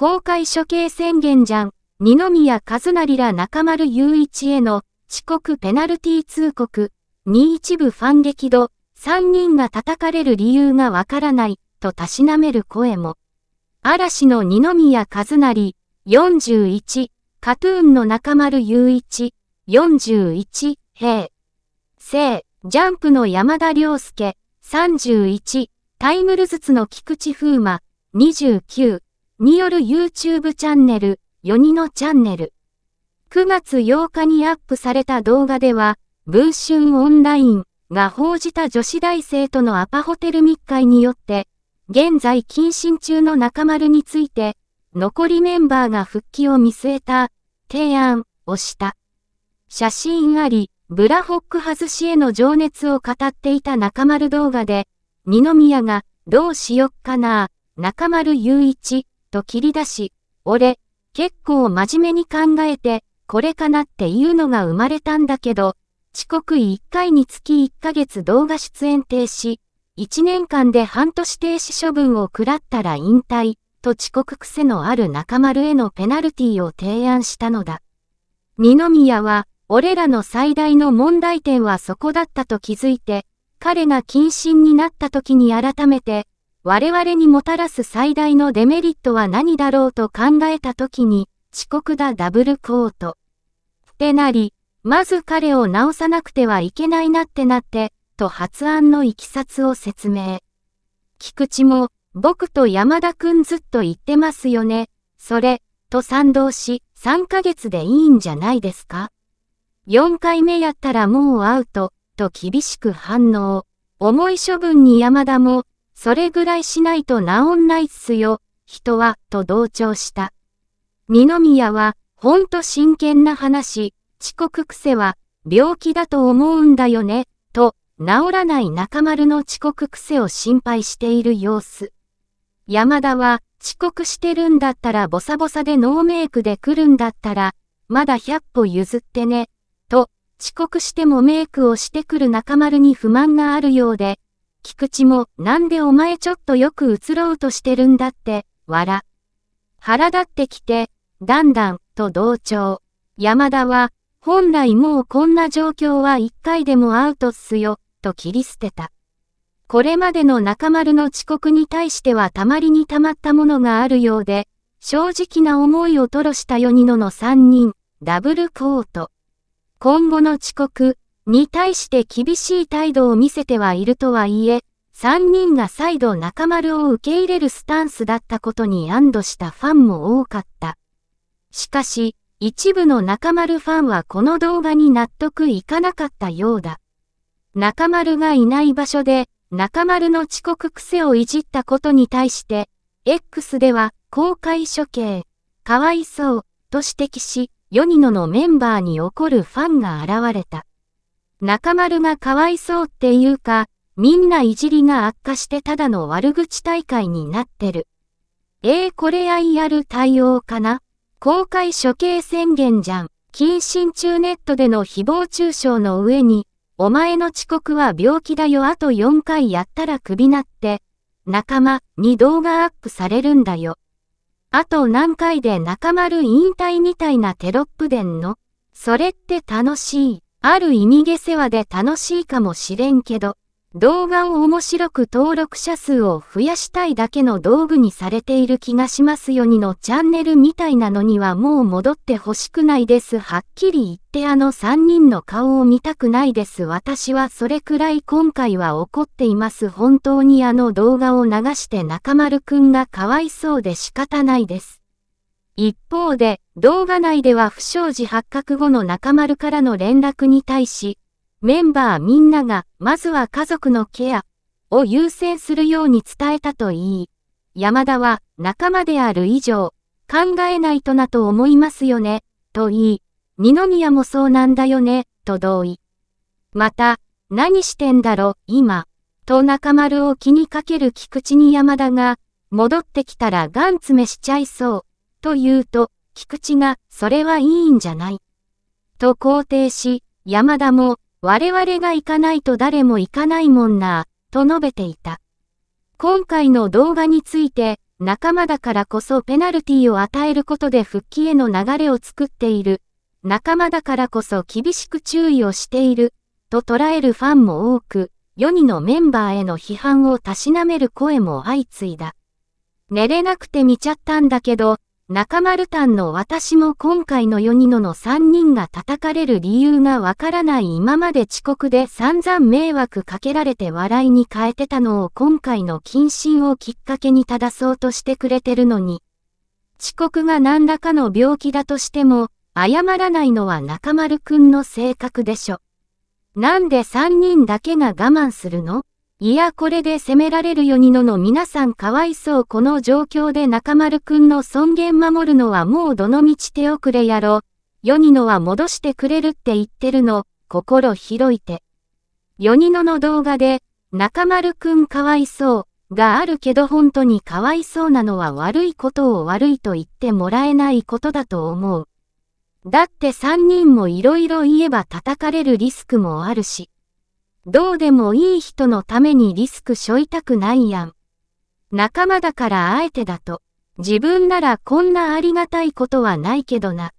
公開処刑宣言じゃん、二宮和成ら中丸雄一への遅刻ペナルティ通告、二一部ファン激怒、三人が叩かれる理由がわからない、とたしなめる声も。嵐の二宮和也、41、カトゥーンの中丸雄一、41、平。いジャンプの山田涼介、31、タイムルズツの菊池風磨、29、による YouTube チャンネル、ヨニのチャンネル。9月8日にアップされた動画では、文春オンラインが報じた女子大生とのアパホテル密会によって、現在謹慎中の中丸について、残りメンバーが復帰を見据えた提案をした。写真あり、ブラホック外しへの情熱を語っていた中丸動画で、二宮が、どうしよっかな、中丸雄一と切り出し、俺、結構真面目に考えて、これかなっていうのが生まれたんだけど、遅刻1回につき1ヶ月動画出演停止、1年間で半年停止処分を食らったら引退、と遅刻癖のある中丸へのペナルティを提案したのだ。二宮は、俺らの最大の問題点はそこだったと気づいて、彼が謹慎になった時に改めて、我々にもたらす最大のデメリットは何だろうと考えたときに、遅刻だダブルコート。ってなり、まず彼を直さなくてはいけないなってなって、と発案のいきさつを説明。菊池も、僕と山田くんずっと言ってますよね、それ、と賛同し、3ヶ月でいいんじゃないですか ?4 回目やったらもうアウト、と厳しく反応。重い処分に山田も、それぐらいしないと治んないっすよ、人は、と同調した。二宮は、ほんと真剣な話、遅刻癖は、病気だと思うんだよね、と、治らない中丸の遅刻癖を心配している様子。山田は、遅刻してるんだったらボサボサでノーメイクで来るんだったら、まだ100歩譲ってね、と、遅刻してもメイクをしてくる中丸に不満があるようで、菊池も、なんでお前ちょっとよく移ろうとしてるんだって、笑。腹立ってきて、だんだん、と同調。山田は、本来もうこんな状況は一回でもアウトっすよ、と切り捨てた。これまでの中丸の遅刻に対してはたまりにたまったものがあるようで、正直な思いを吐露した4人の3人、ダブルコート。今後の遅刻、に対して厳しい態度を見せてはいるとはいえ、3人が再度中丸を受け入れるスタンスだったことに安堵したファンも多かった。しかし、一部の中丸ファンはこの動画に納得いかなかったようだ。中丸がいない場所で、中丸の遅刻癖をいじったことに対して、X では、公開処刑、かわいそう、と指摘し、ヨニノのメンバーに怒るファンが現れた。中丸がかわいそうっていうか、みんないじりが悪化してただの悪口大会になってる。ええー、これある対応かな公開処刑宣言じゃん。謹慎中ネットでの誹謗中傷の上に、お前の遅刻は病気だよあと4回やったらクビなって、仲間に動画アップされるんだよ。あと何回で中丸引退みたいなテロップでんのそれって楽しい。ある意味下世話で楽しいかもしれんけど、動画を面白く登録者数を増やしたいだけの道具にされている気がしますよにのチャンネルみたいなのにはもう戻ってほしくないです。はっきり言ってあの3人の顔を見たくないです。私はそれくらい今回は怒っています。本当にあの動画を流して中丸くんがかわいそうで仕方ないです。一方で、動画内では不祥事発覚後の中丸からの連絡に対し、メンバーみんなが、まずは家族のケアを優先するように伝えたと言い、山田は仲間である以上、考えないとなと思いますよね、と言い、二宮もそうなんだよね、と同意。また、何してんだろ、今、と中丸を気にかける菊池に山田が、戻ってきたらガン詰めしちゃいそう。と言うと、菊池が、それはいいんじゃない。と肯定し、山田も、我々が行かないと誰も行かないもんな、と述べていた。今回の動画について、仲間だからこそペナルティを与えることで復帰への流れを作っている。仲間だからこそ厳しく注意をしている。と捉えるファンも多く、世にのメンバーへの批判をたしなめる声も相次いだ。寝れなくて見ちゃったんだけど、中丸丹の私も今回の4人のの3人が叩かれる理由がわからない今まで遅刻で散々迷惑かけられて笑いに変えてたのを今回の謹慎をきっかけに正そうとしてくれてるのに。遅刻が何らかの病気だとしても、謝らないのは中丸くんの性格でしょ。なんで3人だけが我慢するのいやこれで責められるよニノの皆さんかわいそうこの状況で中丸くんの尊厳守るのはもうどの道手遅れやろ。ヨニノは戻してくれるって言ってるの、心広いて。ヨニノの動画で、中丸くんかわいそう、があるけど本当にかわいそうなのは悪いことを悪いと言ってもらえないことだと思う。だって三人も色々言えば叩かれるリスクもあるし。どうでもいい人のためにリスクしょいたくないやん。仲間だからあえてだと。自分ならこんなありがたいことはないけどな。